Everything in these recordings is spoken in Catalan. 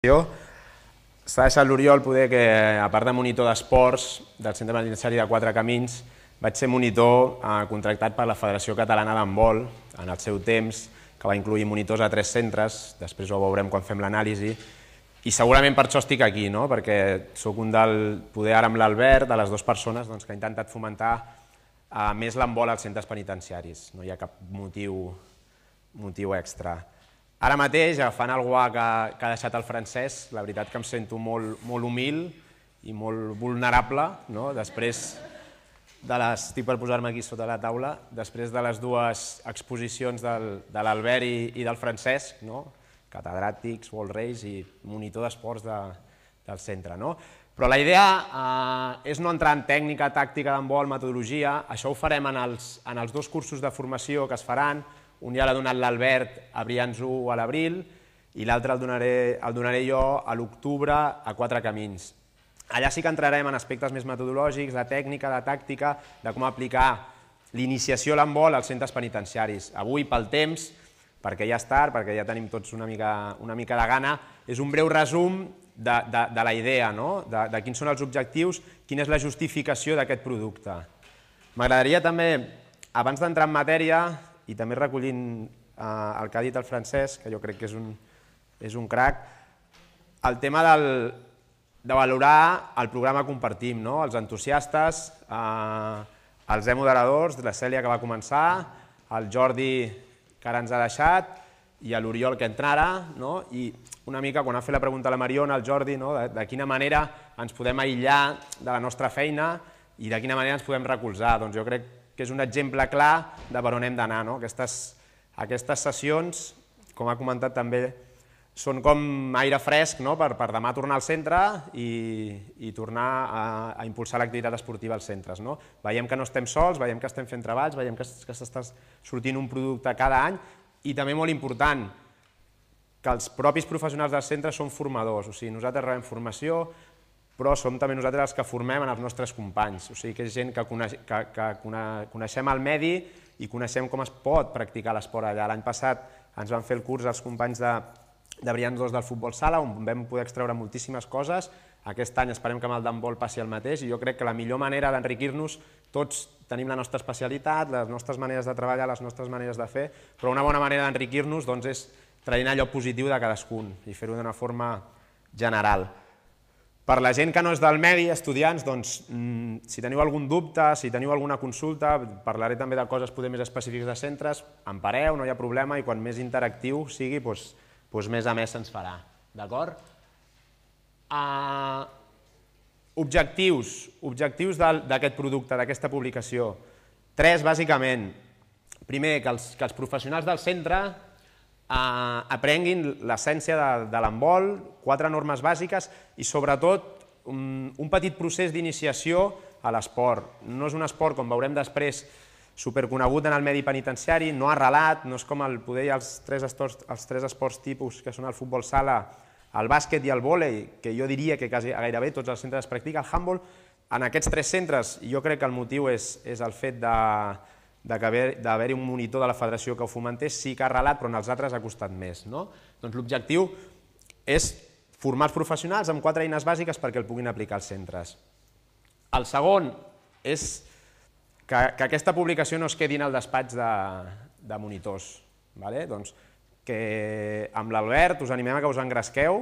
S'ha deixat l'Oriol poder que, a part de monitor d'esports del Centre Penitenciari de Quatre Camins, vaig ser monitor eh, contractat per la Federació Catalana d'Handbol en el seu temps, que va incluir monitors a tres centres, després ho veurem quan fem l'anàlisi, i segurament per això estic aquí, no? perquè sóc un del poder ara amb l'Albert, de les dues persones doncs, que ha intentat fomentar eh, més l'handbol als centres penitenciaris. No hi ha cap motiu, motiu extra. Ara mateix, agafant eh, el guà que, que ha deixat el francès, la veritat que em sento molt, molt humil i molt vulnerable, no? després de les, estic per posar-me aquí sota la taula, després de les dues exposicions del, de l'Albert i, i del Francesc, no? catedràtics, World Race i monitor d'esports de, del centre. No? Però la idea eh, és no entrar en tècnica, tàctica d'handbol, metodologia, això ho farem en els, en els dos cursos de formació que es faran, un ja l'ha donat l'Albert a Brians 1 a l'abril i l'altre el, donaré, el donaré jo a l'octubre a Quatre Camins. Allà sí que entrarem en aspectes més metodològics, de tècnica, de tàctica, de com aplicar l'iniciació a l'embol als centres penitenciaris. Avui, pel temps, perquè ja és tard, perquè ja tenim tots una mica, una mica de gana, és un breu resum de, de, de la idea, no? de, de quins són els objectius, quina és la justificació d'aquest producte. M'agradaria també, abans d'entrar en matèria, i també recollint eh, el que ha dit el francès, que jo crec que és un, és un crac, el tema del, de valorar el programa Compartim, no? els entusiastes, eh, els e moderadors, la Cèlia que va començar, el Jordi que ara ens ha deixat i l'Oriol que entra ara, no? i una mica quan ha fet la pregunta a la Mariona, al Jordi, no? de, de quina manera ens podem aïllar de la nostra feina i de quina manera ens podem recolzar. Doncs jo crec que és un exemple clar de per on hem d'anar. No? Aquestes, aquestes sessions, com ha comentat també, són com aire fresc no? per, per demà tornar al centre i, i tornar a, a impulsar l'activitat esportiva als centres. No? Veiem que no estem sols, veiem que estem fent treballs, veiem que, que s'està sortint un producte cada any i també molt important, que els propis professionals dels centres són formadors, o sigui, nosaltres rebem formació, però som també nosaltres els que formem en els nostres companys, o sigui que és gent que, coneix, que, que coneixem el medi i coneixem com es pot practicar l'esport allà. L'any passat ens van fer el curs els companys de, de Brians 2 del futbol sala, on vam poder extreure moltíssimes coses. Aquest any esperem que amb el d'handbol passi el mateix i jo crec que la millor manera d'enriquir-nos tots tenim la nostra especialitat, les nostres maneres de treballar, les nostres maneres de fer, però una bona manera d'enriquir-nos doncs, és traient allò positiu de cadascun i fer-ho d'una forma general. Per la gent que no és del medi, estudiants, doncs, mm, si teniu algun dubte, si teniu alguna consulta, parlaré també de coses poder més específiques de centres, en pareu, no hi ha problema, i quan més interactiu sigui, doncs, doncs més a més se'ns farà. D'acord? Uh, objectius, objectius d'aquest producte, d'aquesta publicació. Tres, bàsicament. Primer, que els, que els professionals del centre eh, aprenguin l'essència de, de l'embol, quatre normes bàsiques i sobretot un, un petit procés d'iniciació a l'esport. No és un esport, com veurem després, superconegut en el medi penitenciari, no arrelat, no és com el poder i els tres esports, els tres esports tipus que són el futbol sala, el bàsquet i el vòlei, que jo diria que quasi, gairebé tots els centres practiquen el handball, en aquests tres centres jo crec que el motiu és, és el fet de, d'haver-hi un monitor de la federació que ho fomentés, sí que ha arrelat, però en els altres ha costat més. No? Doncs l'objectiu és formar els professionals amb quatre eines bàsiques perquè el puguin aplicar als centres. El segon és que, que aquesta publicació no es quedi en el despatx de, de monitors. Vale? Doncs que amb l'Albert us animem a que us engresqueu,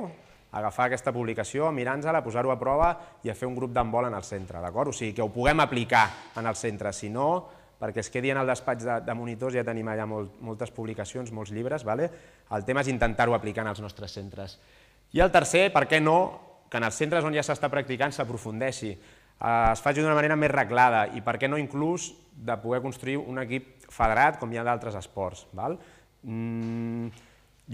a agafar aquesta publicació, a mirar-nos-la, a posar-ho a prova i a fer un grup d'handbol en el centre, d'acord? O sigui, que ho puguem aplicar en el centre, si no, perquè es quedi en el despatx de, de monitors, ja tenim allà molt, moltes publicacions, molts llibres, vale? el tema és intentar-ho aplicar en els nostres centres. I el tercer, per què no, que en els centres on ja s'està practicant s'aprofundeixi, eh, es faci d'una manera més reglada i per què no inclús de poder construir un equip federat com hi ha d'altres esports. Val? Mm,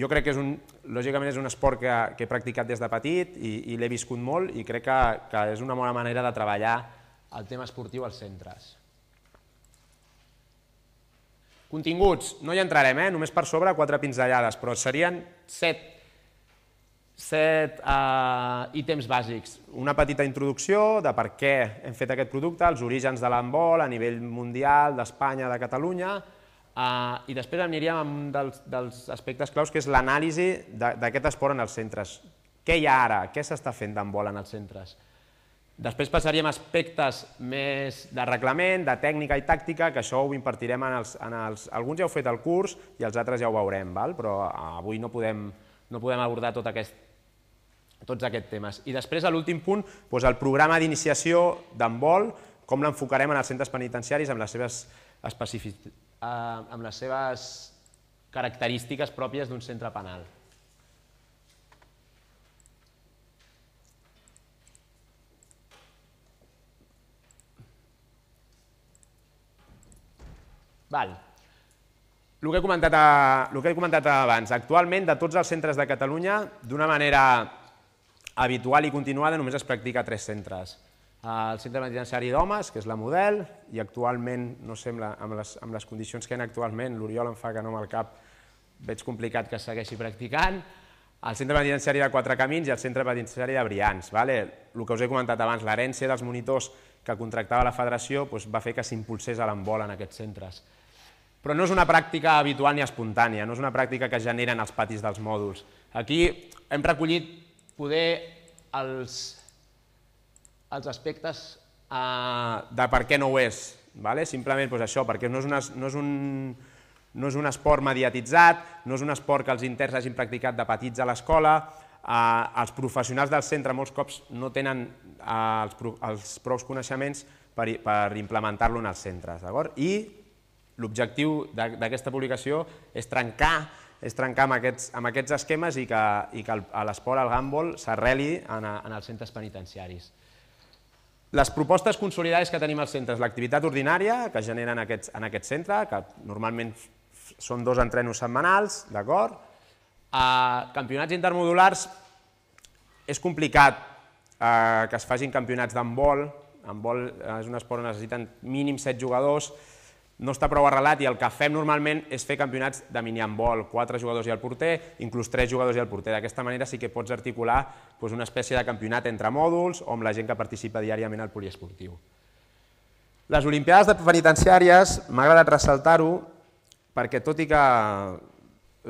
jo crec que és un, lògicament és un esport que, que he practicat des de petit i, i l'he viscut molt i crec que, que és una bona manera de treballar el tema esportiu als centres. Continguts, no hi entrarem, eh? només per sobre quatre pinzellades, però serien set, set uh, ítems bàsics. Una petita introducció de per què hem fet aquest producte, els orígens de l'handbol a nivell mundial, d'Espanya, de Catalunya, Uh, I després aniríem a un dels, dels aspectes claus, que és l'anàlisi d'aquest esport en els centres. Què hi ha ara? Què s'està fent d'handbol en els centres? Després passaríem a aspectes més de reglament, de tècnica i tàctica, que això ho impartirem en els... En els alguns ja heu fet el curs i els altres ja ho veurem, val? però eh, avui no podem, no podem abordar tot aquest, tots aquests temes. I després, a l'últim punt, doncs el programa d'iniciació Vol, com l'enfocarem en els centres penitenciaris amb les seves, especific... eh, amb les seves característiques pròpies d'un centre penal. Val. El que, he comentat a, el que he comentat abans, actualment de tots els centres de Catalunya, d'una manera habitual i continuada, només es practica a tres centres. El centre penitenciari d'homes, que és la model, i actualment, no sembla, amb les, amb les condicions que hi ha actualment, l'Oriol em fa que no amb el cap, veig complicat que segueixi practicant, el centre penitenciari de Quatre Camins i el centre penitenciari de Brians. Vale? El que us he comentat abans, l'herència dels monitors que contractava la federació doncs, va fer que s'impulsés a l'embol en aquests centres. Però no és una pràctica habitual ni espontània, no és una pràctica que generen els patis dels mòduls. Aquí hem recollit poder els, els aspectes uh, de per què no ho és. Vale? Simplement doncs això, perquè no és, una, no, és un, no és un esport mediatitzat, no és un esport que els interns hagin practicat de petits a l'escola, uh, els professionals del centre molts cops no tenen uh, els, els prous coneixements per, per implementar-lo en els centres. I L'objectiu d'aquesta publicació és trencar és trencar amb aquests, amb aquests esquemes i que, i que l'esport, el gàmbol, s'arreli en, en els centres penitenciaris. Les propostes consolidades que tenim als centres, l'activitat ordinària que generen aquests, en aquest centre, que normalment són dos entrenos setmanals, d'acord? Eh, campionats intermodulars, és complicat eh, que es facin campionats d'handbol, handbol eh, és un esport on necessiten mínim set jugadors, no està prou arrelat i el que fem normalment és fer campionats de mini miniambol, quatre jugadors i el porter, inclús tres jugadors i el porter. D'aquesta manera sí que pots articular doncs, una espècie de campionat entre mòduls o amb la gent que participa diàriament al poliesportiu. Les Olimpiades de penitenciàries, m'ha agradat ressaltar-ho, perquè tot i que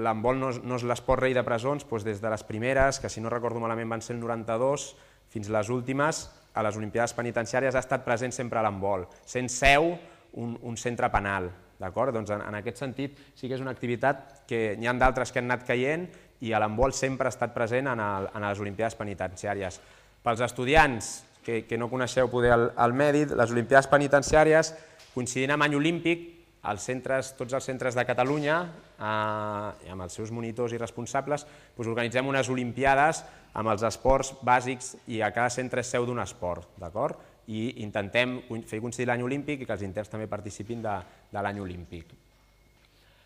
l'handbol no, no és l'esport rei de presons, doncs des de les primeres, que si no recordo malament van ser el 92, fins les últimes, a les Olimpiades penitenciàries ha estat present sempre l'handbol, sent seu un, un centre penal. Doncs en, en aquest sentit sí que és una activitat que n'hi ha d'altres que han anat caient i l'handbol sempre ha estat present en, el, en les Olimpiades Penitenciàries. Pels estudiants que, que no coneixeu poder el, el Mèdit, les Olimpiades Penitenciàries, coincidint amb any olímpic, els centres, tots els centres de Catalunya, eh, amb els seus monitors i responsables, doncs organitzem unes Olimpiades amb els esports bàsics i a cada centre és seu d'un esport. D'acord? i intentem fer coincidir l'any olímpic i que els interns també participin de, de l'any olímpic.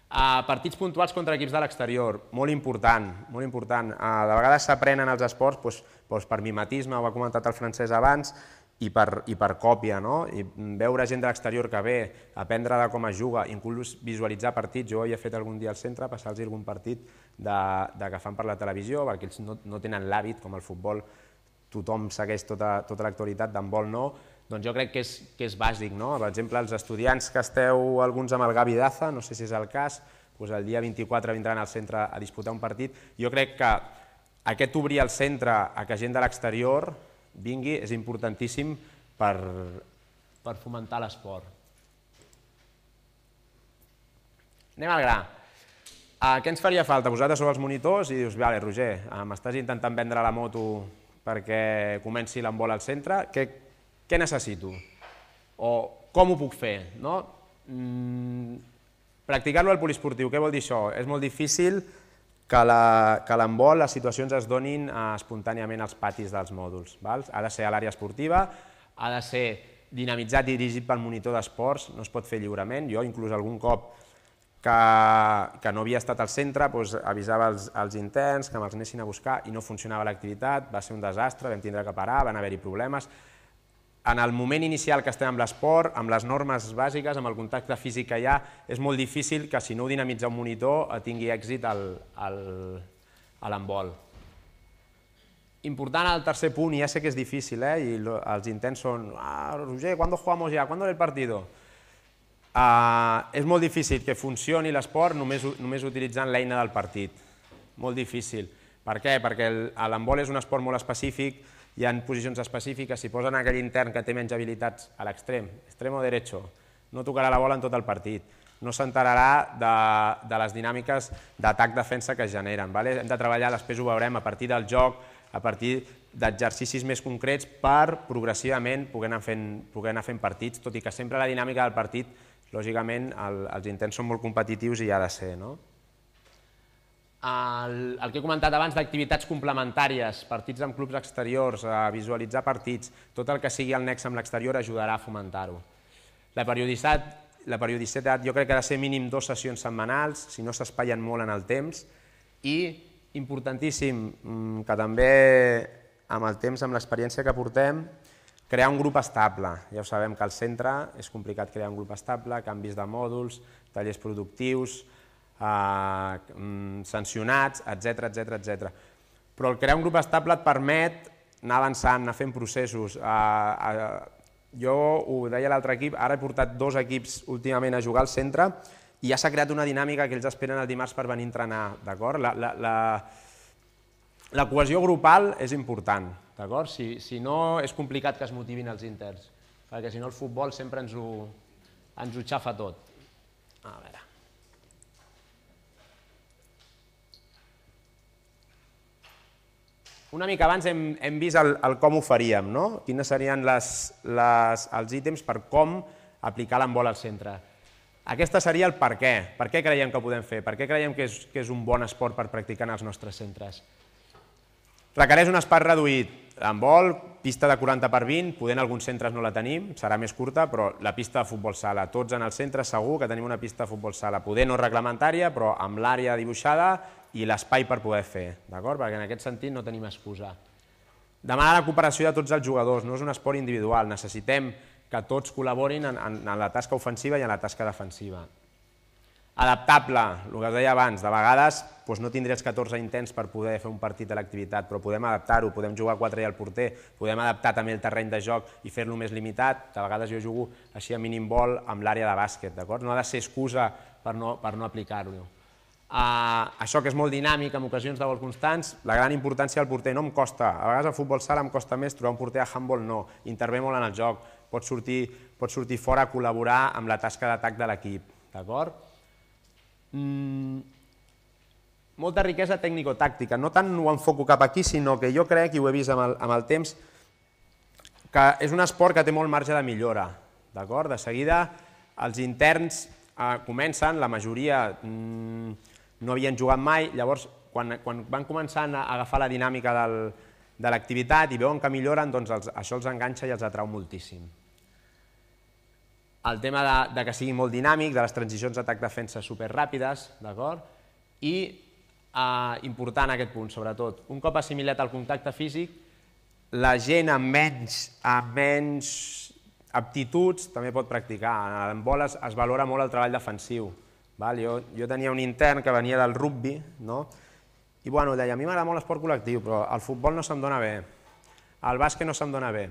Uh, partits puntuals contra equips de l'exterior, molt important, molt important. Uh, de vegades s'aprenen els esports pues, doncs, pues doncs, per mimetisme, ho ha comentat el francès abans, i per, i per còpia, no? I veure gent de l'exterior que ve, aprendre de com es juga, inclús visualitzar partits, jo ho he fet algun dia al centre, passar-los algun partit de, de que fan per la televisió, perquè ells no, no tenen l'hàbit, com el futbol, tothom segueix tota, tota l'actualitat, d'handbol no, doncs jo crec que és, que és bàsic. No? Per exemple, els estudiants que esteu alguns amb el Gavi Daza, no sé si és el cas, doncs el dia 24 vindran al centre a disputar un partit. Jo crec que aquest obrir el centre a que gent de l'exterior vingui és importantíssim per, per fomentar l'esport. Anem al gra. Uh, què ens faria falta? Vosaltres sou els monitors i dius, vale, Roger, eh, m'estàs intentant vendre la moto perquè comenci l'embol al centre, què, què necessito? O com ho puc fer? No? Mm, Practicar-lo al poliesportiu, què vol dir això? És molt difícil que l'embol, les situacions es donin eh, espontàniament als patis dels mòduls. Val? Ha de ser a l'àrea esportiva, ha de ser dinamitzat i dirigit pel monitor d'esports, no es pot fer lliurement. Jo inclús algun cop que, que no havia estat al centre, doncs avisava els, els interns que me'ls anessin a buscar i no funcionava l'activitat, va ser un desastre, vam tindre que parar, van haver-hi problemes. En el moment inicial que estem amb l'esport, amb les normes bàsiques, amb el contacte físic que hi ha, és molt difícil que si no dinamitza un monitor eh, tingui èxit al, al, a l'embol. Important el tercer punt, i ja sé que és difícil, eh? i els intents són, ah, Roger, ¿cuándo jugamos ya? ¿Cuándo el partido? Uh, és molt difícil que funcioni l'esport només, només utilitzant l'eina del partit. Molt difícil. Per què? Perquè l'embol és un esport molt específic, hi ha posicions específiques, si posen aquell intern que té menys habilitats a l'extrem, extrem o derecho, no tocarà la bola en tot el partit, no s'enterarà de, de les dinàmiques d'atac-defensa que es generen. Vale? Hem de treballar, després ho veurem, a partir del joc, a partir d'exercicis més concrets per progressivament poder anar, fent, poder anar fent partits, tot i que sempre la dinàmica del partit lògicament el, els intents són molt competitius i hi ha de ser. No? El, el que he comentat abans d'activitats complementàries, partits amb clubs exteriors, a visualitzar partits, tot el que sigui el nex amb l'exterior ajudarà a fomentar-ho. La periodicitat, la periodicitat jo crec que ha de ser mínim dues sessions setmanals, si no s'espaien molt en el temps, i importantíssim, mm, que també amb el temps, amb l'experiència que portem, Crear un grup estable. Ja ho sabem que al centre és complicat crear un grup estable, canvis de mòduls, tallers productius, eh, mm, sancionats, etc etc etc. Però el crear un grup estable et permet anar avançant, anar fent processos. Eh, eh, jo ho deia l'altre equip, ara he portat dos equips últimament a jugar al centre i ja s'ha creat una dinàmica que ells esperen el dimarts per venir a entrenar, d'acord? La, la, la, la cohesió grupal és important. D'acord? Si, si no, és complicat que es motivin els interns, perquè si no el futbol sempre ens ho, ens ho xafa tot. A veure. Una mica abans hem, hem vist el, el com ho faríem, no? quines serien les, les, els ítems per com aplicar l'embol al centre. Aquesta seria el per què. Per què creiem que ho podem fer? Per què creiem que és, que és un bon esport per practicar en els nostres centres? Requereix un espai reduït, en vol, pista de 40 per 20, podent alguns centres no la tenim, serà més curta, però la pista de futbol sala, tots en el centre segur que tenim una pista de futbol sala, poder no reglamentària, però amb l'àrea dibuixada i l'espai per poder fer, d'acord? Perquè en aquest sentit no tenim excusa. Demanar la cooperació de tots els jugadors, no és un esport individual, necessitem que tots col·laborin en, en, en la tasca ofensiva i en la tasca defensiva adaptable, el que us deia abans, de vegades doncs no tindries 14 intents per poder fer un partit de l'activitat, però podem adaptar-ho, podem jugar 4 i al porter, podem adaptar també el terreny de joc i fer-lo més limitat, de vegades jo jugo així a mínim vol amb l'àrea de bàsquet, d'acord? No ha de ser excusa per no, per no aplicar-ho. Uh, això que és molt dinàmic en ocasions de gol constants, la gran importància del porter no em costa, a vegades al futbol sala em costa més trobar un porter a handball no, intervé molt en el joc, pot sortir, pot sortir fora a col·laborar amb la tasca d'atac de l'equip, d'acord? Mm, molta riquesa tècnico-tàctica. No tant ho enfoco cap aquí, sinó que jo crec, i ho he vist amb el, amb el temps, que és un esport que té molt marge de millora. D'acord? De seguida, els interns eh, comencen, la majoria mm, no havien jugat mai, llavors, quan, quan van començant a agafar la dinàmica del, de l'activitat i veuen que milloren, doncs els, això els enganxa i els atrau moltíssim el tema de, de que sigui molt dinàmic, de les transicions atac-defensa superràpides, d'acord? I eh, important aquest punt, sobretot, un cop assimilat al contacte físic, la gent amb menys, amb menys aptituds també pot practicar. En boles es valora molt el treball defensiu. Val? Jo, jo tenia un intern que venia del rugby, no? i bueno, deia, a mi m'agrada molt l'esport col·lectiu, però el futbol no se'm dona bé, el bàsquet no se'm dona bé,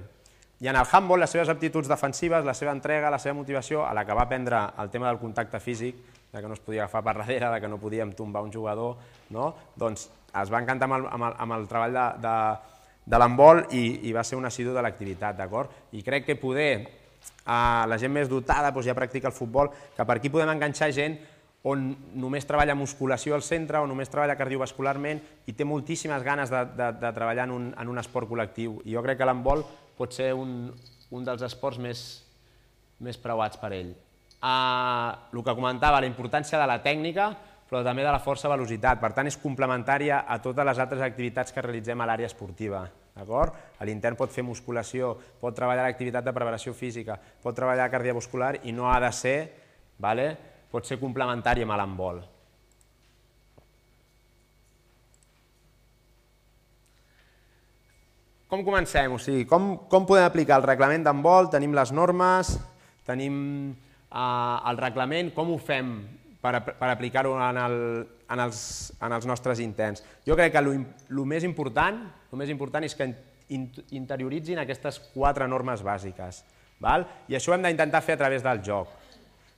i en el handball, les seves aptituds defensives, la seva entrega, la seva motivació, a la que va prendre el tema del contacte físic, de que no es podia agafar per darrere, de que no podíem tombar un jugador, no? doncs es va encantar amb el, amb el, amb el treball de, de, de l'handbol i, i va ser un assidu de l'activitat, d'acord? I crec que poder eh, la gent més dotada doncs ja practica el futbol, que per aquí podem enganxar gent on només treballa musculació al centre, o només treballa cardiovascularment i té moltíssimes ganes de, de, de treballar en un, en un esport col·lectiu. I jo crec que l'handbol pot ser un, un dels esports més, més preuats per ell. Uh, el que comentava, la importància de la tècnica, però també de la força-velocitat. Per tant, és complementària a totes les altres activitats que realitzem a l'àrea esportiva. A L'intern pot fer musculació, pot treballar l'activitat de preparació física, pot treballar cardiovascular i no ha de ser, vale? pot ser complementària amb l'embol. com comencem? O sigui, com, com podem aplicar el reglament d'en vol? Tenim les normes, tenim eh, el reglament, com ho fem per, per aplicar-ho en, el, en, els, en els nostres intents? Jo crec que el més important el més important és que interioritzin aquestes quatre normes bàsiques. Val? I això ho hem d'intentar fer a través del joc,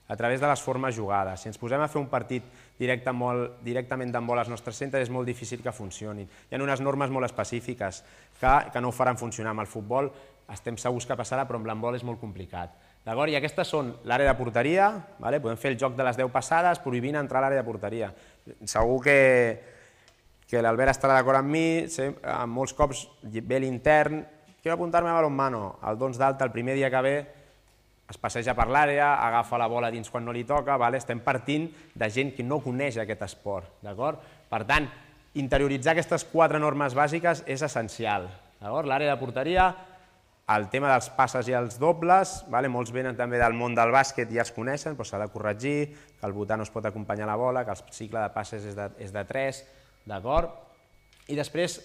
a través de les formes jugades. Si ens posem a fer un partit directa molt, directament amb molt als nostres centres, és molt difícil que funcionin. Hi ha unes normes molt específiques que, que no ho faran funcionar. Amb el futbol estem segurs que passarà, però amb l'handbol és molt complicat. D'acord? I aquestes són l'àrea de porteria, vale? podem fer el joc de les 10 passades prohibint entrar a l'àrea de porteria. Segur que, que l'Albert estarà d'acord amb mi, molts cops ve l'intern, quiero apuntar-me a balonmano, el dons d'alta, el primer dia que ve, es passeja per l'àrea, agafa la bola dins quan no li toca, vale? estem partint de gent que no coneix aquest esport. D'acord? Per tant, interioritzar aquestes quatre normes bàsiques és essencial. L'àrea de porteria, el tema dels passes i els dobles, vale? molts venen també del món del bàsquet i ja els coneixen, però s'ha de corregir, que el botà no es pot acompanyar la bola, que el cicle de passes és de, és de 3, d'acord? I després,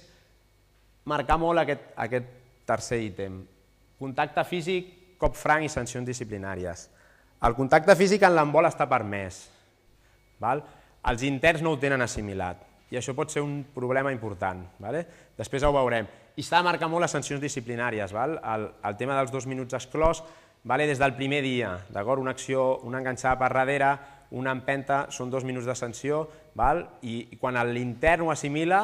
marcar molt aquest, aquest tercer ítem. Contacte físic cop franc i sancions disciplinàries. El contacte físic en l'embol està permès. Val? Els interns no ho tenen assimilat i això pot ser un problema important. Vale? Després ho veurem. I s'ha de marcar molt les sancions disciplinàries. Val? El, el tema dels dos minuts exclòs vale? des del primer dia, d'acord? Una acció, una enganxada per darrere, una empenta, són dos minuts de sanció, val? I, i quan l'intern ho assimila,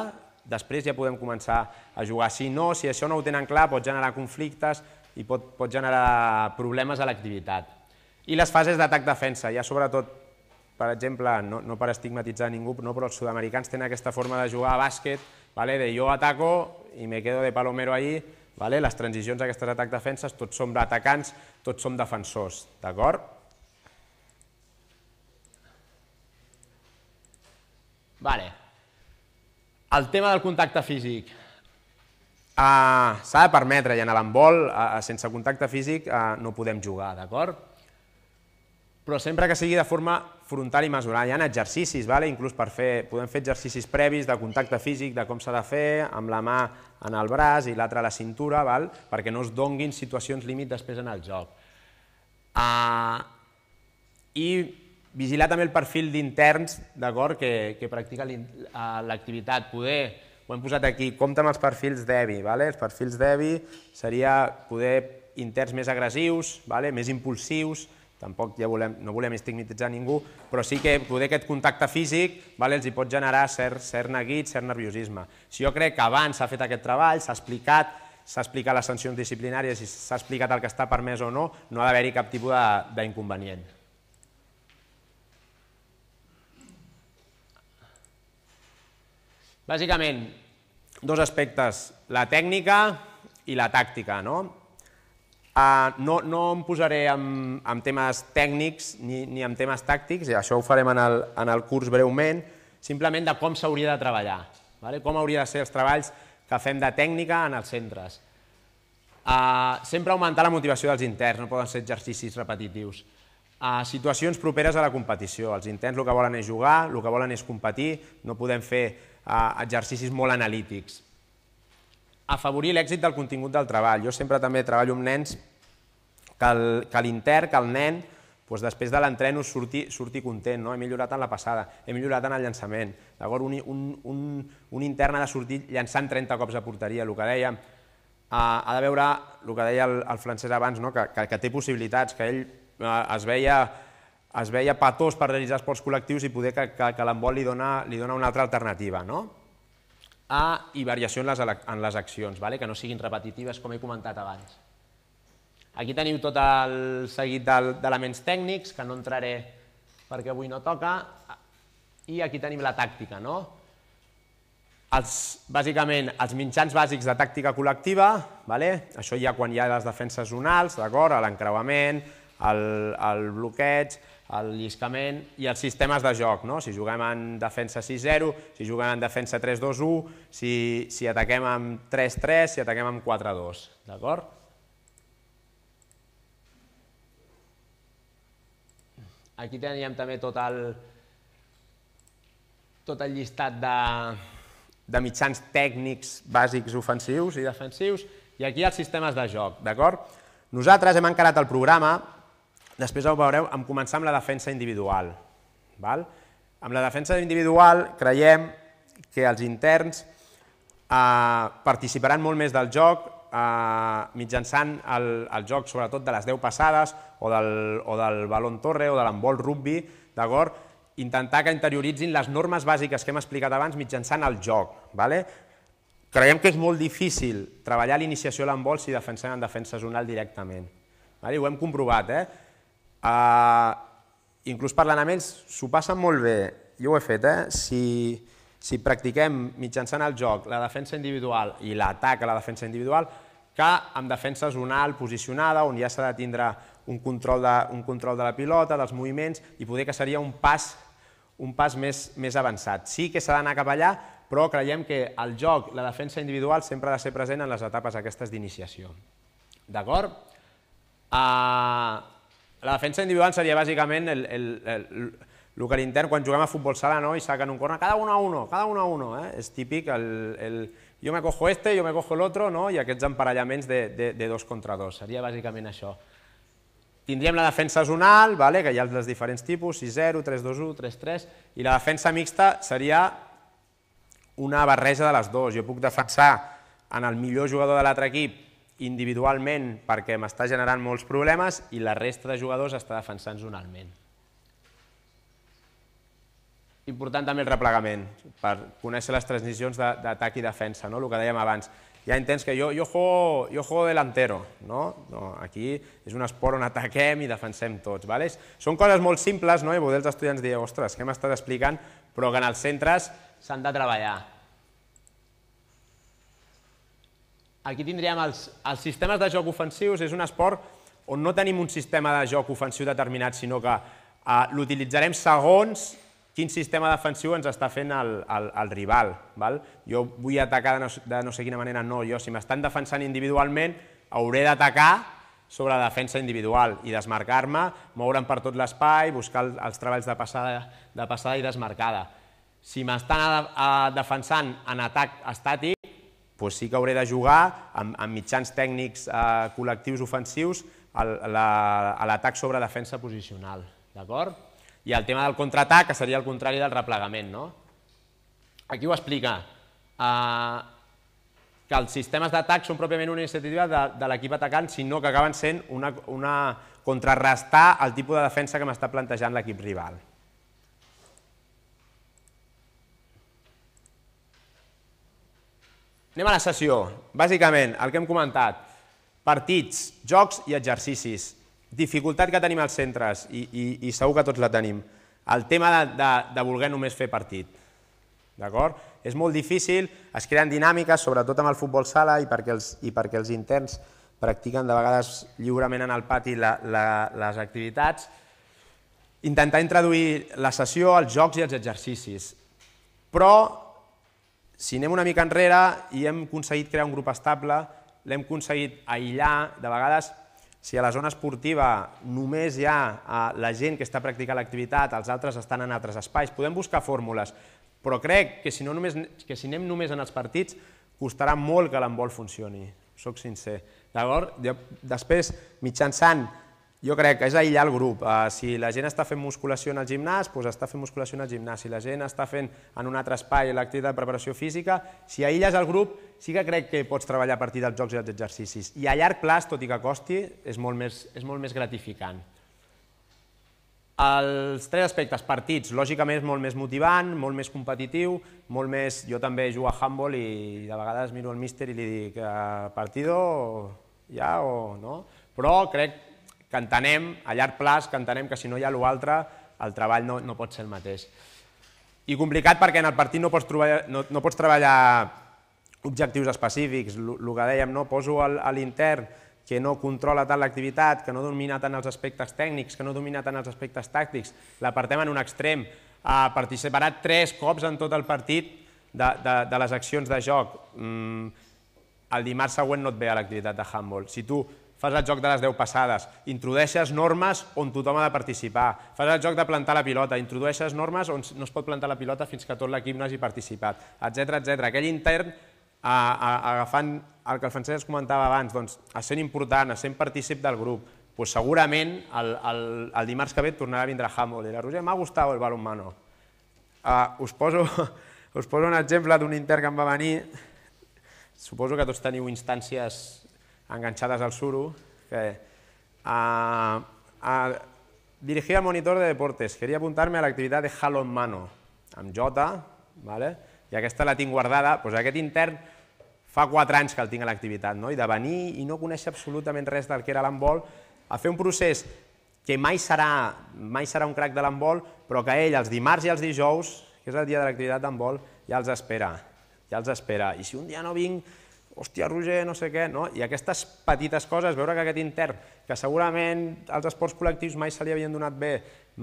després ja podem començar a jugar. Si no, si això no ho tenen clar, pot generar conflictes, i pot, pot generar problemes a l'activitat. I les fases d'atac-defensa, ja sobretot, per exemple, no, no per estigmatitzar ningú, no, però els sud-americans tenen aquesta forma de jugar a bàsquet, vale, de jo ataco i me quedo de palomero allí, vale, les transicions aquestes atac-defenses, tots som atacants, tots som defensors, d'acord? Vale. El tema del contacte físic. Uh, S'ha de permetre, i en l'handbol, uh, sense contacte físic, uh, no podem jugar, d'acord? Però sempre que sigui de forma frontal i mesurada. Hi ha exercicis, vale? inclús per fer, podem fer exercicis previs de contacte físic, de com s'ha de fer, amb la mà en el braç i l'altra a la cintura, val? perquè no es donguin situacions límit després en el joc. Uh, I vigilar també el perfil d'interns, d'acord, que, que practica l'activitat. Poder ho hem posat aquí, compta amb els perfils d'EBI, vale? els perfils d'EBI seria poder interns més agressius, vale? més impulsius, tampoc ja volem, no volem estigmatitzar ningú, però sí que poder aquest contacte físic vale, els hi pot generar cert, cert neguit, cert nerviosisme. Si jo crec que abans s'ha fet aquest treball, s'ha explicat, s'ha explicat les sancions disciplinàries i s'ha explicat el que està permès o no, no ha d'haver-hi cap tipus d'inconvenient. Bàsicament, dos aspectes, la tècnica i la tàctica. No, uh, no, no em posaré en, en temes tècnics ni, ni en temes tàctics, i això ho farem en el, en el curs breument, simplement de com s'hauria de treballar, vale? com hauria de ser els treballs que fem de tècnica en els centres. Uh, sempre augmentar la motivació dels interns, no poden ser exercicis repetitius a situacions properes a la competició. Els intents el que volen és jugar, el que volen és competir, no podem fer eh, exercicis molt analítics. Afavorir l'èxit del contingut del treball. Jo sempre també treballo amb nens que l'intern, que el nen, doncs després de l'entreno sortir, sortir content, no? he millorat en la passada, he millorat en el llançament. Un, un, un, un intern ha de sortir llançant 30 cops a porteria, el que dèiem. Ah, ha de veure el que deia el, el francès abans, no? que, que, que té possibilitats, que ell es veia es veia patós per realitzar esports col·lectius i poder que, que, que l'embol li, dona, li dona una altra alternativa, no? A i variació en les, en les accions, vale? que no siguin repetitives, com he comentat abans. Aquí teniu tot el seguit d'elements tècnics, que no entraré perquè avui no toca, i aquí tenim la tàctica. No? Els, bàsicament, els mitjans bàsics de tàctica col·lectiva, vale? això ja quan hi ha les defenses zonals, d'acord, l'encreuament, el, el bloqueig, el lliscament i els sistemes de joc. No? Si juguem en defensa 6-0, si juguem en defensa 3-2-1, si, si ataquem amb 3-3, si ataquem amb 4-2. D'acord? Aquí teníem també tot el, tot el llistat de, de mitjans tècnics bàsics ofensius i defensius, i aquí els sistemes de joc, d'acord? Nosaltres hem encarat el programa Després ho veureu, en començar amb la defensa individual. Val? Amb la defensa individual creiem que els interns eh, participaran molt més del joc eh, mitjançant el, el joc, sobretot de les 10 passades o del, o del balon torre o de l'embol rugby, d'acord? intentar que interioritzin les normes bàsiques que hem explicat abans mitjançant el joc. Vale? Creiem que és molt difícil treballar l'iniciació a l'envol si defensem en defensa zonal directament. Vale? Ho hem comprovat, eh? Uh, inclús parlant amb ells, s'ho passen molt bé. Jo ho he fet, eh? Si, si practiquem mitjançant el joc la defensa individual i l'atac a la defensa individual, que amb defensa zonal posicionada, on ja s'ha de tindre un control de, un control de la pilota, dels moviments, i poder que seria un pas, un pas més, més avançat. Sí que s'ha d'anar cap allà, però creiem que el joc, la defensa individual, sempre ha de ser present en les etapes aquestes d'iniciació. D'acord? Uh, la defensa individual seria bàsicament el, el, el, l'hoquei intern, quan juguem a futbol sala no? i saquen un corner, cada un a uno, cada un a uno, eh? és típic el, el jo me cojo este, jo me cojo l'altre, no? i aquests emparellaments de, de, de dos contra dos, seria bàsicament això. Tindríem la defensa zonal, vale? que hi ha els diferents tipus, 6-0, 3-2-1, 3-3, i la defensa mixta seria una barreja de les dues. Jo puc defensar en el millor jugador de l'altre equip individualment perquè m'està generant molts problemes i la resta de jugadors està defensant zonalment. Important també el replegament, per conèixer les transicions d'atac i defensa, no? el que dèiem abans. Ja entens que jo, jo, juego, jo juego delantero, no? no? Aquí és un esport on ataquem i defensem tots. ¿vale? Són coses molt simples, no? i vosaltres els estudiants dieu, ostres, què m'estàs explicant? Però que en els centres s'han de treballar Aquí tindríem els, els sistemes de joc ofensius, és un esport on no tenim un sistema de joc ofensiu determinat, sinó que eh, l'utilitzarem segons quin sistema defensiu ens està fent el, el, el rival. Val? Jo vull atacar de no, de no sé quina manera, no, jo si m'estan defensant individualment hauré d'atacar sobre la defensa individual i desmarcar-me, moure'm per tot l'espai, buscar els treballs de passada, de passada i desmarcada. Si m'estan defensant en atac estàtic, doncs sí que hauré de jugar amb, amb mitjans tècnics eh, col·lectius ofensius al, a l'atac sobre defensa posicional. D'acord? I el tema del contraatac, que seria el contrari del replegament. No? Aquí ho explica. Eh, que els sistemes d'atac són pròpiament una iniciativa de, de l'equip atacant, sinó que acaben sent una, una contrarrestar el tipus de defensa que m'està plantejant l'equip rival. Anem a la sessió. Bàsicament, el que hem comentat, partits, jocs i exercicis, dificultat que tenim als centres, i, i, i segur que tots la tenim, el tema de, de, de voler només fer partit. D'acord? És molt difícil, es creen dinàmiques, sobretot amb el futbol sala i perquè els, i perquè els interns practiquen de vegades lliurement en el pati la, la, les activitats, intentar introduir la sessió, els jocs i els exercicis. Però si anem una mica enrere i hem aconseguit crear un grup estable, l'hem aconseguit aïllar, de vegades, si a la zona esportiva només hi ha eh, la gent que està practicant l'activitat, els altres estan en altres espais, podem buscar fórmules, però crec que si, no només, que si anem només en els partits, costarà molt que l'envol funcioni, sóc sincer. Llavors, després, mitjançant jo crec que és aïllar el grup. Eh, si la gent està fent musculació en el gimnàs, doncs està fent musculació en el gimnàs. Si la gent està fent en un altre espai l'activitat de preparació física, si aïlles el grup, sí que crec que pots treballar a partir dels jocs i dels exercicis. I a llarg plaç, tot i que costi, és molt més, és molt més gratificant. Els tres aspectes, partits, lògicament és molt més motivant, molt més competitiu, molt més... Jo també jugo a handball i de vegades miro el míster i li dic eh, partido ja o no, però crec que entenem, a llarg plaç, que entenem que si no hi ha l'altre, el treball no, no pot ser el mateix. I complicat perquè en el partit no pots, trobar, no, no pots treballar objectius específics, el que dèiem, no? poso a l'intern que no controla tant l'activitat, que no domina tant els aspectes tècnics, que no domina tant els aspectes tàctics, l'apartem en un extrem, eh, participarà tres cops en tot el partit de, de, de les accions de joc. Mm, el dimarts següent no et ve a l'activitat de handball. Si tu fas el joc de les 10 passades, introdueixes normes on tothom ha de participar, fas el joc de plantar la pilota, introdueixes normes on no es pot plantar la pilota fins que tot l'equip no hagi participat, etc etc. Aquell intern, a, a, agafant el que el Francesc comentava abans, doncs, sent important, sent partícip del grup, doncs segurament el, el, el dimarts que ve tornarà a vindre Hammond i la Roger, m'ha gustat el balon mano. Uh, us, poso, us poso un exemple d'un intern que em va venir, suposo que tots teniu instàncies enganxades al suro, que, a, a, dirigir el monitor de deportes. Quería apuntar-me a l'activitat de Halo en mano, amb Jota, vale? i aquesta la tinc guardada, Pues doncs aquest intern fa 4 anys que el tinc a l'activitat, no? i de venir i no conèixer absolutament res del que era l'handbol, a fer un procés que mai serà, mai serà un crac de l'handbol, però que ell els dimarts i els dijous, que és el dia de l'activitat d'handbol, ja els espera, ja els espera. I si un dia no vinc, hòstia, Roger, no sé què, no? I aquestes petites coses, veure que aquest intern, que segurament als esports col·lectius mai se li havien donat bé,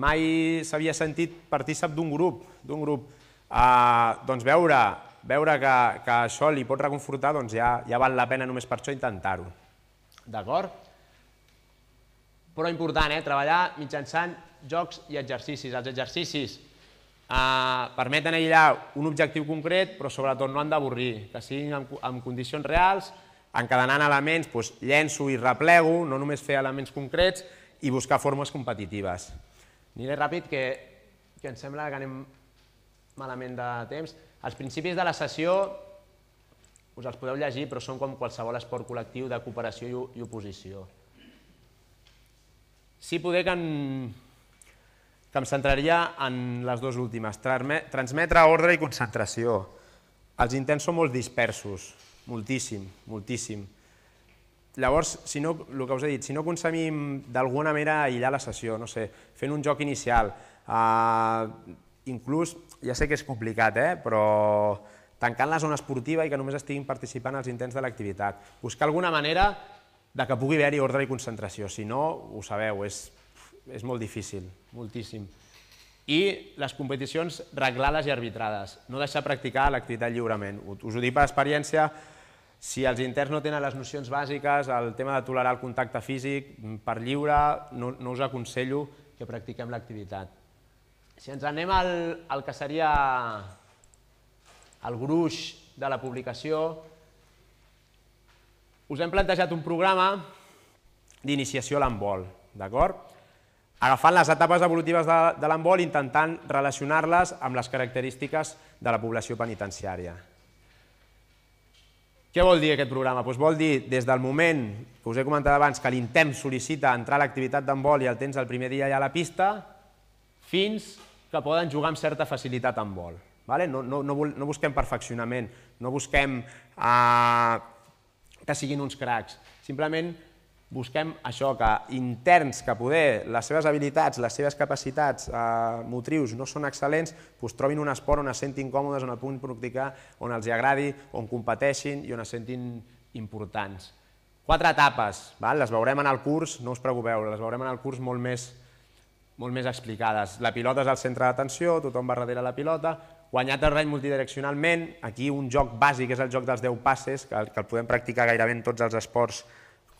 mai s'havia sentit partícip d'un grup, d'un grup, eh, doncs veure, veure que, que això li pot reconfortar, doncs ja, ja val la pena només per això intentar-ho. D'acord? Però important, eh? treballar mitjançant jocs i exercicis. Els exercicis Ah, permeten aïllar un objectiu concret, però sobretot no han d'avorrir, que siguin en, condicions reals, encadenant elements, doncs, llenço i replego, no només fer elements concrets, i buscar formes competitives. Aniré ràpid, que, que em sembla que anem malament de temps. Els principis de la sessió us els podeu llegir, però són com qualsevol esport col·lectiu de cooperació i, i oposició. Sí, poder que en, que em centraria en les dues últimes. Transmetre ordre i concentració. Els intents són molt dispersos, moltíssim, moltíssim. Llavors, si no, el que us he dit, si no aconseguim d'alguna manera aïllar la sessió, no sé, fent un joc inicial, eh, inclús, ja sé que és complicat, eh, però tancant la zona esportiva i que només estiguin participant els intents de l'activitat. Buscar alguna manera de que pugui haver-hi ordre i concentració, si no, ho sabeu, és és molt difícil, moltíssim. I les competicions reglades i arbitrades, no deixar practicar l'activitat lliurement. Us ho dic per experiència, si els interns no tenen les nocions bàsiques, el tema de tolerar el contacte físic mm, per lliure, no, no us aconsello que practiquem l'activitat. Si ens anem al, al que seria el gruix de la publicació, us hem plantejat un programa d'iniciació a l'handbol, d'acord? agafant les etapes evolutives de, de l'embol intentant relacionar-les amb les característiques de la població penitenciària. Què vol dir aquest programa? Pues doncs vol dir, des del moment que us he comentat abans, que l'INTEM sol·licita entrar a l'activitat d'embol i el tens el primer dia ja a la pista, fins que poden jugar amb certa facilitat amb vol. Vale? No, no, no, no busquem perfeccionament, no busquem eh, que siguin uns cracs, simplement busquem això, que interns, que poder, les seves habilitats, les seves capacitats eh, motrius no són excel·lents, doncs trobin un esport on es sentin còmodes, on el puguin practicar, on els agradi, on competeixin i on es sentin importants. Quatre etapes, val? les veurem en el curs, no us preocupeu, les veurem en el curs molt més, molt més explicades. La pilota és al centre d'atenció, tothom va darrere la pilota, guanyar terreny multidireccionalment, aquí un joc bàsic és el joc dels 10 passes, que que el podem practicar gairebé en tots els esports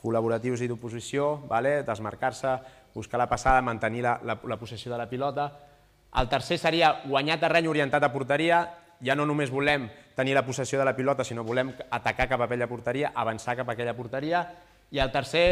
col·laboratius i d'oposició, vale? desmarcar-se, buscar la passada, mantenir la, la, la possessió de la pilota. El tercer seria guanyar terreny orientat a porteria, ja no només volem tenir la possessió de la pilota, sinó volem atacar cap a aquella porteria, avançar cap a aquella porteria. I el tercer,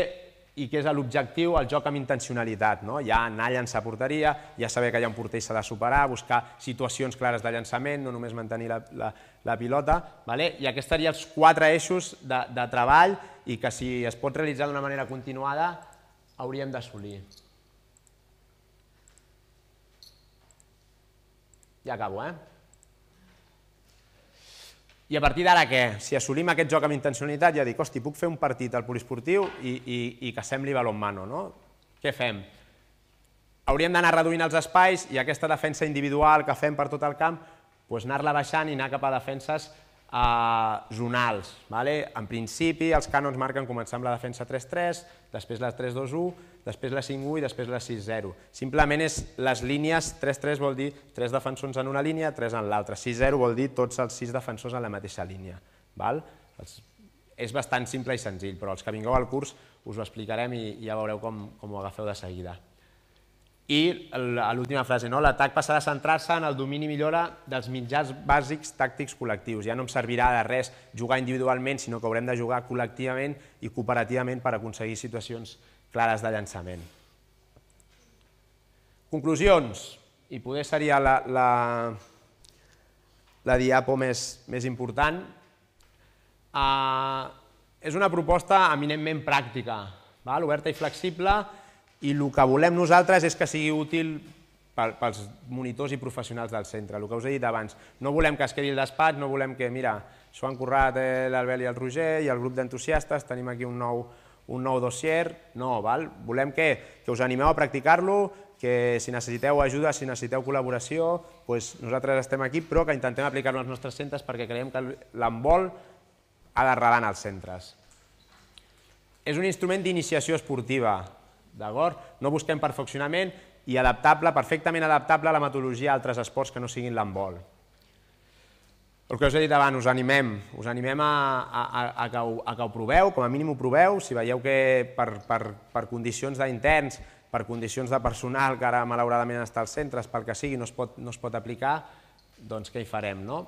i que és l'objectiu, el joc amb intencionalitat, no? ja anar a llançar porteria, ja saber que hi ha un porter i s'ha de superar, buscar situacions clares de llançament, no només mantenir la, la, la pilota, vale? i aquests serien els quatre eixos de, de treball i que si es pot realitzar d'una manera continuada hauríem d'assolir. Ja acabo, eh? I a partir d'ara què? Si assolim aquest joc amb intencionalitat, ja dic, hosti, puc fer un partit al poliesportiu i, i, i que sembli balonmano, no? Què fem? Hauríem d'anar reduint els espais i aquesta defensa individual que fem per tot el camp, doncs anar-la baixant i anar cap a defenses eh, zonals. Vale? En principi, els cànons marquen començar amb la defensa 3-3, després la 3-2-1, després la 5-1 i després la 6-0. Simplement és les línies, 3-3 vol dir 3 defensors en una línia, 3 en l'altra. 6-0 vol dir tots els 6 defensors en la mateixa línia. Val? Els, és bastant simple i senzill, però els que vingueu al curs us ho explicarem i, i ja veureu com, com ho agafeu de seguida. I l'última frase, no? l'atac passarà a centrar-se en el domini millora dels mitjans bàsics tàctics col·lectius. Ja no em servirà de res jugar individualment, sinó que haurem de jugar col·lectivament i cooperativament per aconseguir situacions clares de llançament. Conclusions, i poder seria la, la, la diapo més, més important. Uh, és una proposta eminentment pràctica, val? oberta i flexible, i el que volem nosaltres és que sigui útil pels monitors i professionals del centre, el que us he dit abans. No volem que es quedi el despatx, no volem que, mira, s'ho han currat eh, l'Albert i el Roger i el grup d'entusiastes, tenim aquí un nou, un nou dossier, no, val? volem que, que us animeu a practicar-lo, que si necessiteu ajuda, si necessiteu col·laboració, doncs nosaltres estem aquí, però que intentem aplicar lo als nostres centres perquè creiem que l'envol ha d'arrelar en els centres. És un instrument d'iniciació esportiva, d'acord? No busquem perfeccionament i adaptable, perfectament adaptable a la metodologia a altres esports que no siguin l'envol. El que us he dit abans, us animem, us animem a, a, a, que, ho, a que ho proveu, com a mínim ho proveu, si veieu que per, per, per condicions d'interns, per condicions de personal, que ara malauradament està als centres, pel que sigui, no es pot, no es pot aplicar, doncs què hi farem, no?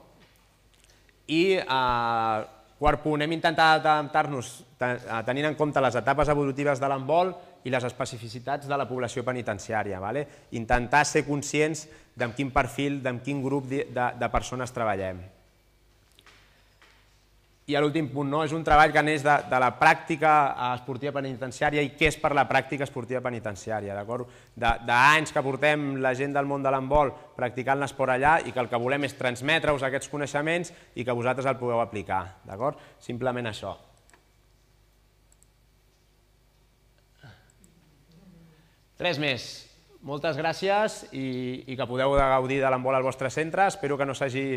I eh, quart punt, hem intentat adaptar-nos eh, tenint en compte les etapes evolutives de l'envol i les especificitats de la població penitenciària. Vale? Intentar ser conscients d'en quin perfil, d'en quin grup de, de, de persones treballem. I l'últim punt, no? és un treball que neix de, de la pràctica eh, esportiva penitenciària i què és per la pràctica esportiva penitenciària, d'acord? D'anys que portem la gent del món de l'embol practicant l'esport allà i que el que volem és transmetre-us aquests coneixements i que vosaltres el pugueu aplicar, d'acord? Simplement això. Tres més. Moltes gràcies i, i que podeu gaudir de l'embol al vostre centre. Espero que no s'hagi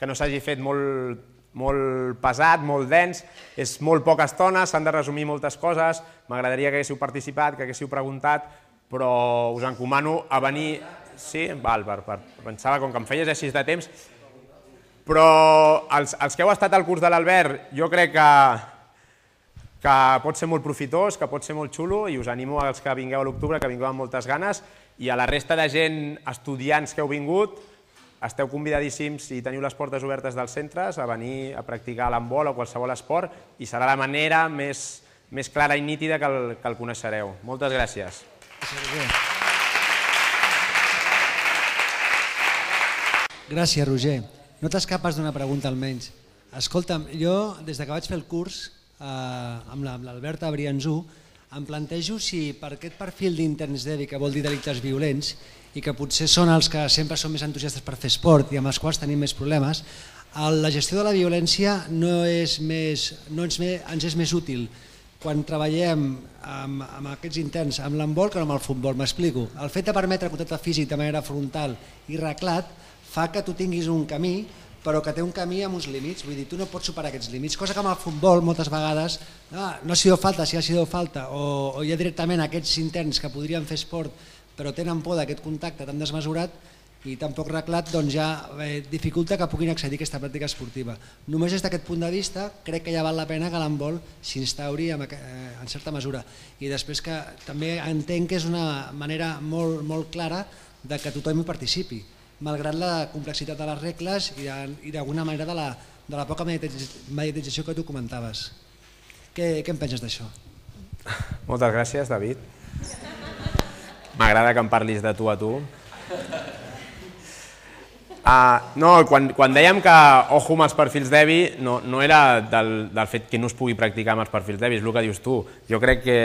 que no s'hagi fet molt molt pesat, molt dens, és molt poca estona, s'han de resumir moltes coses, m'agradaria que haguéssiu participat, que haguéssiu preguntat, però us encomano a venir... Sí? Val, per, per, pensava, com que em feies així de temps, però els, els que heu estat al curs de l'Albert, jo crec que, que pot ser molt profitós, que pot ser molt xulo, i us animo als que vingueu a l'octubre, que vingueu amb moltes ganes, i a la resta de gent, estudiants que heu vingut, esteu convidadíssims, si teniu les portes obertes dels centres, a venir a practicar l'handbol o qualsevol esport i serà la manera més, més clara i nítida que el, que el coneixereu. Moltes gràcies. Gràcies, Roger. No t'escapes d'una pregunta almenys. Escolta'm, jo des de que vaig fer el curs eh, amb l'Alberta Brianzú em plantejo si per aquest perfil d'interns d'EDI, que vol dir delictes violents, i que potser són els que sempre són més entusiastes per fer esport i amb els quals tenim més problemes, la gestió de la violència no, és més, no ens, ens és més útil quan treballem amb, amb aquests interns, amb l'embol que no amb el futbol, m'explico. El fet de permetre contacte físic de manera frontal i reclat fa que tu tinguis un camí però que té un camí amb uns límits, vull dir, tu no pots superar aquests límits, cosa que amb el futbol moltes vegades ah, no ha sigut falta, si ha sigut falta, o, o hi ha directament aquests interns que podrien fer esport però tenen por d'aquest contacte tan desmesurat i tan poc reglat, doncs ja eh, dificulta que puguin accedir a aquesta pràctica esportiva. Només des d'aquest punt de vista crec que ja val la pena que l'envol s'instauri en, eh, en certa mesura. I després que també entenc que és una manera molt, molt clara de que tothom hi participi malgrat la complexitat de les regles i d'alguna manera de la, de la poca mediatització que tu comentaves. Què, què en penses d'això? Moltes gràcies, David. M'agrada que em parlis de tu a tu. Uh, no, quan, quan dèiem que ojo amb els perfils Devi, no, no era del, del fet que no es pugui practicar amb els perfils Devi, és el que dius tu. Jo crec que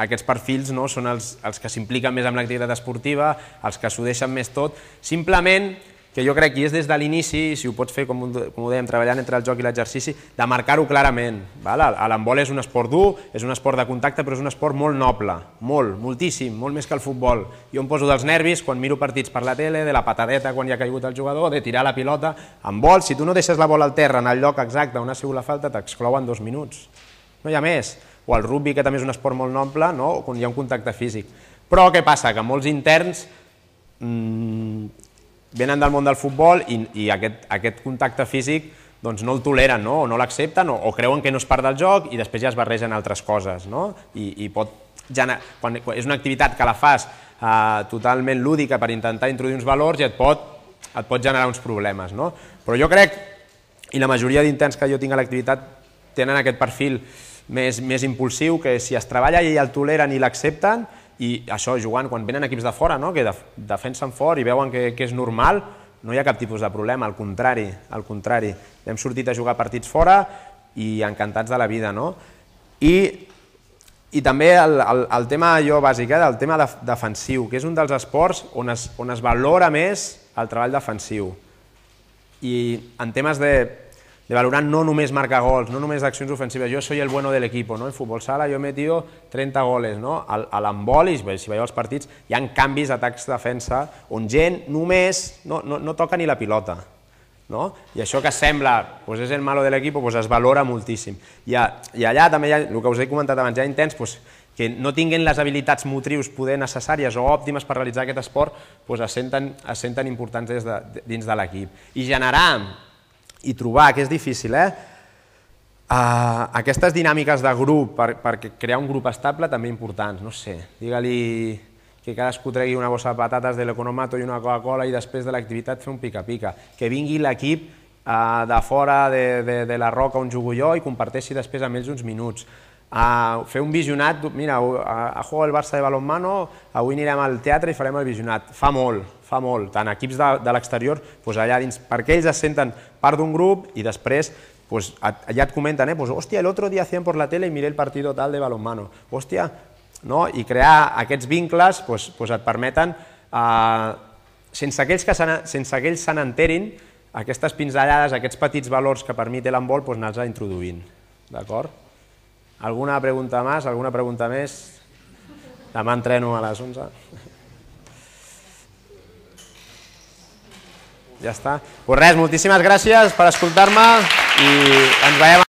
aquests perfils no, són els, els que s'impliquen més amb l'activitat esportiva, els que s'ho deixen més tot, simplement que jo crec que és des de l'inici, si ho pots fer, com, com ho dèiem, treballant entre el joc i l'exercici, de marcar-ho clarament. L'embol és un esport dur, és un esport de contacte, però és un esport molt noble, molt, moltíssim, molt més que el futbol. Jo em poso dels nervis quan miro partits per la tele, de la patadeta quan hi ha caigut el jugador, de tirar la pilota. En vol, si tu no deixes la bola al terra en el lloc exacte on ha sigut la falta, t'exclouen dos minuts. No hi ha més o el rugby, que també és un esport molt noble, no? on hi ha un contacte físic. Però què passa? Que molts interns mmm, venen del món del futbol i, i aquest, aquest contacte físic doncs no el toleren, no? o no l'accepten, o, o creuen que no és part del joc i després ja es barregen altres coses. No? I, i pot generar, quan, quan és una activitat que la fas eh, totalment lúdica per intentar introduir uns valors i et pot, et pot generar uns problemes. No? Però jo crec, i la majoria d'interns que jo tinc a l'activitat tenen aquest perfil més, més impulsiu, que si es treballa i el toleren i l'accepten, i això jugant, quan venen equips de fora, no? que de, defensen fort i veuen que, que és normal, no hi ha cap tipus de problema, al contrari, al contrari. Hem sortit a jugar partits fora i encantats de la vida, no? I, i també el, el, el tema allò bàsic, eh, el tema de, defensiu, que és un dels esports on es, on es valora més el treball defensiu. I en temes de de valorar no només marcar gols, no només accions ofensives, jo soy el bueno del equipo, no? en futbol sala jo he metido 30 goles, no? a l'embol, i si veieu els partits, hi han canvis, atacs, defensa, on gent només no, no, no toca ni la pilota, no? I això que sembla, pues és el malo de l'equip, pues es valora moltíssim. I, a, I allà també hi ha, el que us he comentat abans, ja ha intents pues, que no tinguin les habilitats motrius poder necessàries o òptimes per realitzar aquest esport, pues es, senten, es senten importants des de, dins de l'equip. I generar i trobar, que és difícil, eh? Uh, aquestes dinàmiques de grup per, per crear un grup estable també importants, no sé, digue-li que cadascú tregui una bossa de patates de l'economato i una Coca-Cola i després de l'activitat fer un pica-pica, que vingui l'equip uh, de fora de, de, de la roca on jugo jo i comparteixi després amb ells uns minuts. Uh, fer un visionat, mira, a, a jugar el Barça de balonmano, avui anirem al teatre i farem el visionat. Fa molt, fa molt, tant equips de, de l'exterior, doncs allà dins, perquè ells es senten part d'un grup i després pues, allà et comenten, eh, pues, hòstia, l'altre dia hacían por la tele i miré el partit tal de balonmano, hòstia, no? i crear aquests vincles pues, pues et permeten, eh, sense, aquells que sense aquells se n'enterin, aquestes pinzellades, aquests petits valors que per mi té l'envol, doncs anar-los introduint. D'acord? Alguna pregunta més? Alguna pregunta més? Demà entreno a les 11. ja està. Pues res, moltíssimes gràcies per escoltar-me i ens veiem...